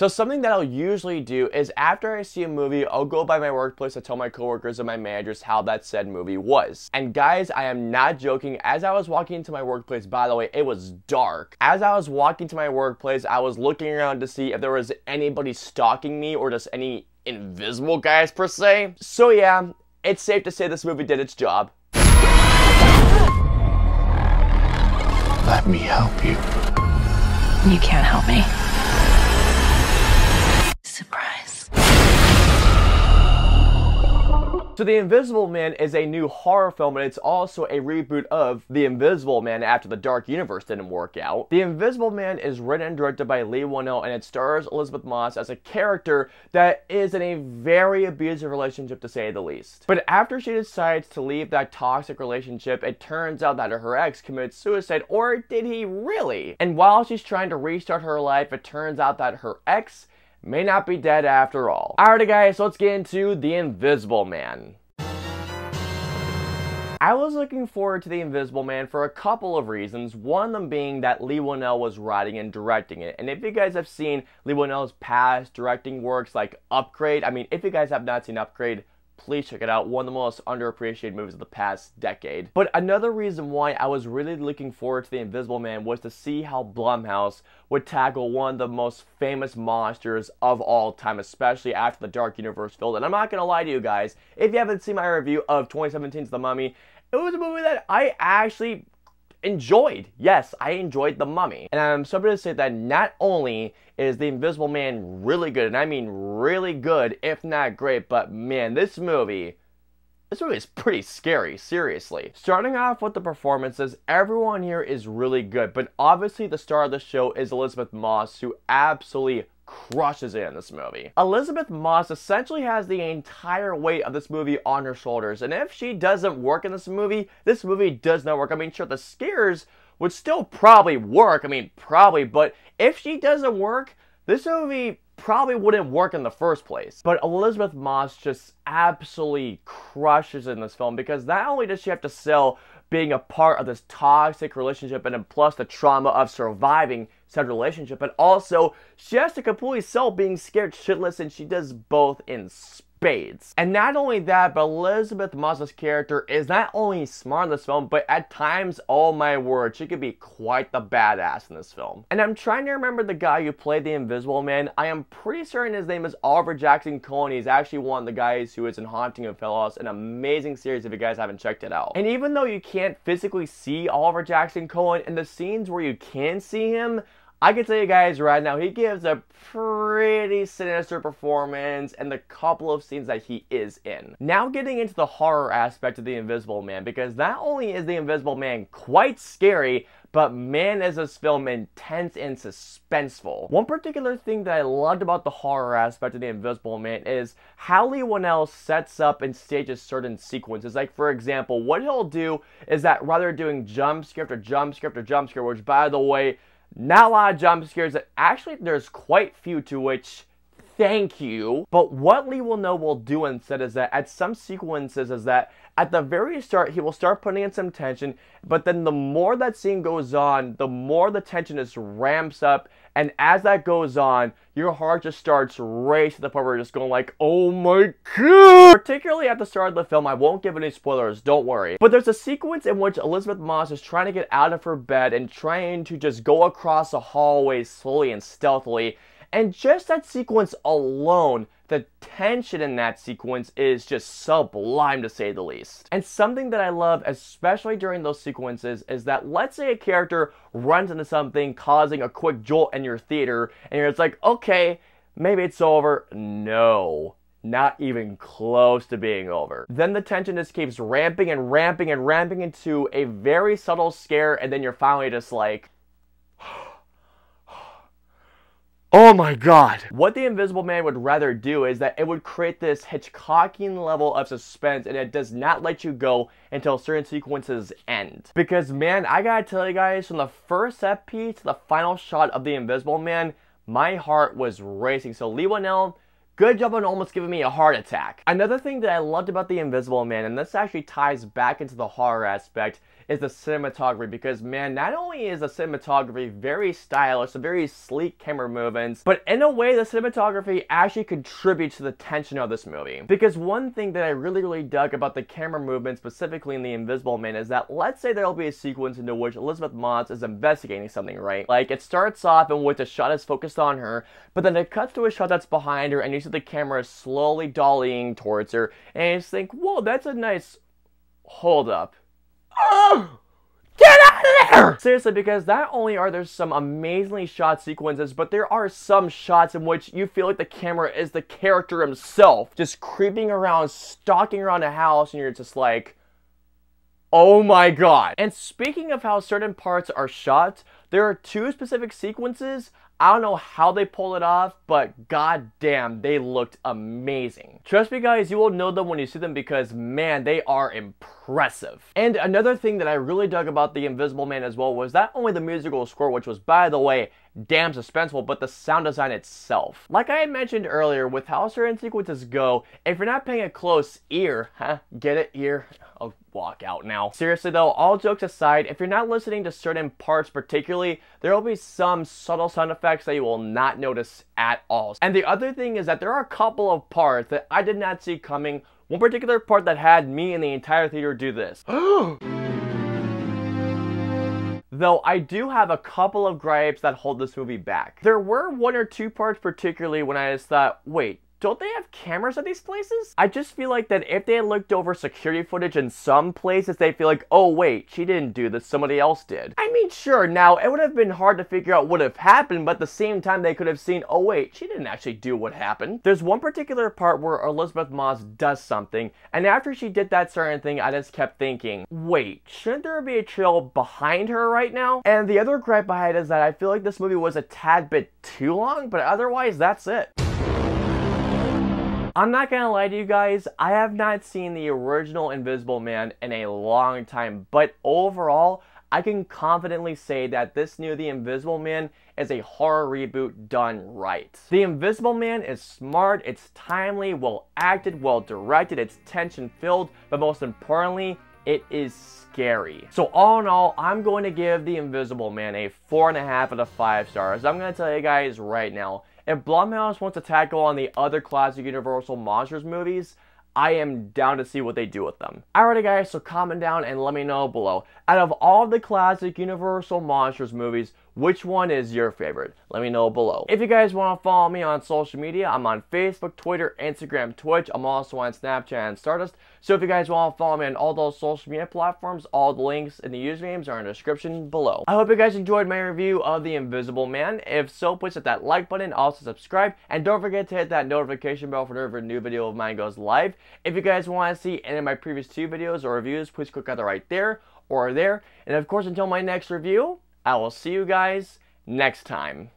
So something that I'll usually do is after I see a movie, I'll go by my workplace to tell my coworkers and my managers how that said movie was. And guys, I am not joking. As I was walking into my workplace, by the way, it was dark. As I was walking to my workplace, I was looking around to see if there was anybody stalking me or just any invisible guys per se. So yeah, it's safe to say this movie did its job. Let me help you. You can't help me. So The Invisible Man is a new horror film and it's also a reboot of The Invisible Man after the Dark Universe didn't work out. The Invisible Man is written and directed by Lee Whannell and it stars Elizabeth Moss as a character that is in a very abusive relationship to say the least. But after she decides to leave that toxic relationship, it turns out that her ex committed suicide or did he really? And while she's trying to restart her life, it turns out that her ex may not be dead after all. Alrighty, guys, so let's get into The Invisible Man. I was looking forward to The Invisible Man for a couple of reasons, one of them being that Lee Winnell was writing and directing it. And if you guys have seen Lee Winnell's past directing works like Upgrade, I mean, if you guys have not seen Upgrade, please check it out. One of the most underappreciated movies of the past decade. But another reason why I was really looking forward to The Invisible Man was to see how Blumhouse would tackle one of the most famous monsters of all time, especially after the Dark Universe filled. And I'm not gonna lie to you guys, if you haven't seen my review of 2017's The Mummy, it was a movie that I actually enjoyed. Yes, I enjoyed The Mummy. And I'm so to say that not only is The Invisible Man really good, and I mean really good, if not great, but man, this movie this movie is pretty scary, seriously. Starting off with the performances, everyone here is really good, but obviously the star of the show is Elizabeth Moss, who absolutely crushes it in this movie. Elizabeth Moss essentially has the entire weight of this movie on her shoulders, and if she doesn't work in this movie, this movie does not work. I mean, sure, the scares would still probably work, I mean, probably, but if she doesn't work, this movie probably wouldn't work in the first place. But Elizabeth Moss just absolutely crushes in this film because not only does she have to sell being a part of this toxic relationship and then plus the trauma of surviving, said relationship, but also she has to completely sell being scared shitless, and she does both in spite spades. And not only that, but Elizabeth Moss's character is not only smart in this film, but at times, oh my word, she could be quite the badass in this film. And I'm trying to remember the guy who played the Invisible Man. I am pretty certain his name is Oliver Jackson Cohen. He's actually one of the guys who is in Haunting of Hill House, an amazing series if you guys haven't checked it out. And even though you can't physically see Oliver Jackson Cohen, in the scenes where you can see him, I can tell you guys right now, he gives a pretty sinister performance and the couple of scenes that he is in. Now getting into the horror aspect of The Invisible Man, because not only is The Invisible Man quite scary, but man is this film intense and suspenseful. One particular thing that I loved about the horror aspect of The Invisible Man is how Lee Winnell sets up and stages certain sequences. Like for example, what he'll do is that rather doing jump script or jump script or jump script, which by the way, not a lot of jump scares. Actually, there's quite few to which thank you. But what Lee will know will do instead is that at some sequences is that at the very start he will start putting in some tension, but then the more that scene goes on, the more the tension just ramps up and as that goes on, your heart just starts racing to the point where you're just going like, oh my god! Particularly at the start of the film, I won't give any spoilers, don't worry. But there's a sequence in which Elizabeth Moss is trying to get out of her bed and trying to just go across a hallway slowly and stealthily and just that sequence alone, the tension in that sequence is just sublime to say the least. And something that I love, especially during those sequences, is that let's say a character runs into something causing a quick jolt in your theater, and you're just like, okay, maybe it's over. No not even close to being over. Then the tension just keeps ramping and ramping and ramping into a very subtle scare, and then you're finally just like, Oh my god. What the Invisible Man would rather do is that it would create this Hitchcockian level of suspense and it does not let you go until certain sequences end. Because man, I gotta tell you guys, from the first set piece to the final shot of the Invisible Man, my heart was racing. So Lee Good job on almost giving me a heart attack. Another thing that I loved about The Invisible Man, and this actually ties back into the horror aspect, is the cinematography because man, not only is the cinematography very stylish, very sleek camera movements, but in a way the cinematography actually contributes to the tension of this movie. Because one thing that I really really dug about the camera movement specifically in The Invisible Man is that let's say there'll be a sequence into which Elizabeth Moss is investigating something, right? Like it starts off in which a shot is focused on her, but then it cuts to a shot that's behind her and you see the camera slowly dollying towards her, and you just think, whoa, that's a nice hold up. Oh! Get out of there! Seriously, because not only are there some amazingly shot sequences, but there are some shots in which you feel like the camera is the character himself, just creeping around, stalking around a house, and you're just like, oh my god. And speaking of how certain parts are shot, there are two specific sequences I don't know how they pulled it off, but goddamn, they looked amazing. Trust me guys, you will know them when you see them because man, they are impressive. And another thing that I really dug about The Invisible Man as well was not only the musical score, which was by the way, damn suspenseful, but the sound design itself. Like I mentioned earlier, with how certain sequences go, if you're not paying a close ear, huh, get it, ear, I'll walk out now. Seriously though, all jokes aside, if you're not listening to certain parts particularly, there will be some subtle sound effects that you will not notice at all. And the other thing is that there are a couple of parts that I did not see coming, one particular part that had me and the entire theater do this. though I do have a couple of gripes that hold this movie back. There were one or two parts particularly when I just thought, wait, don't they have cameras at these places? I just feel like that if they looked over security footage in some places, they feel like, oh wait, she didn't do this, somebody else did. I mean, sure, now it would have been hard to figure out what have happened, but at the same time, they could have seen, oh wait, she didn't actually do what happened. There's one particular part where Elizabeth Moss does something, and after she did that certain thing, I just kept thinking, wait, shouldn't there be a trail behind her right now? And the other gripe I had is that I feel like this movie was a tad bit too long, but otherwise, that's it. I'm not gonna lie to you guys, I have not seen the original Invisible Man in a long time, but overall, I can confidently say that this new The Invisible Man is a horror reboot done right. The Invisible Man is smart, it's timely, well acted, well directed, it's tension filled, but most importantly, it is scary. So all in all, I'm going to give The Invisible Man a 4.5 out of 5 stars. I'm going to tell you guys right now, if Blumhouse wants to tackle on the other classic Universal Monsters movies, I am down to see what they do with them. Alrighty guys, so comment down and let me know below. Out of all the classic Universal Monsters movies, which one is your favorite? Let me know below. If you guys want to follow me on social media, I'm on Facebook, Twitter, Instagram, Twitch. I'm also on Snapchat and Stardust. So if you guys want to follow me on all those social media platforms, all the links and the usernames are in the description below. I hope you guys enjoyed my review of The Invisible Man. If so, please hit that like button, also subscribe, and don't forget to hit that notification bell for whenever a new video of mine goes live. If you guys want to see any of my previous two videos or reviews, please click either right there or there. And of course, until my next review, I will see you guys next time.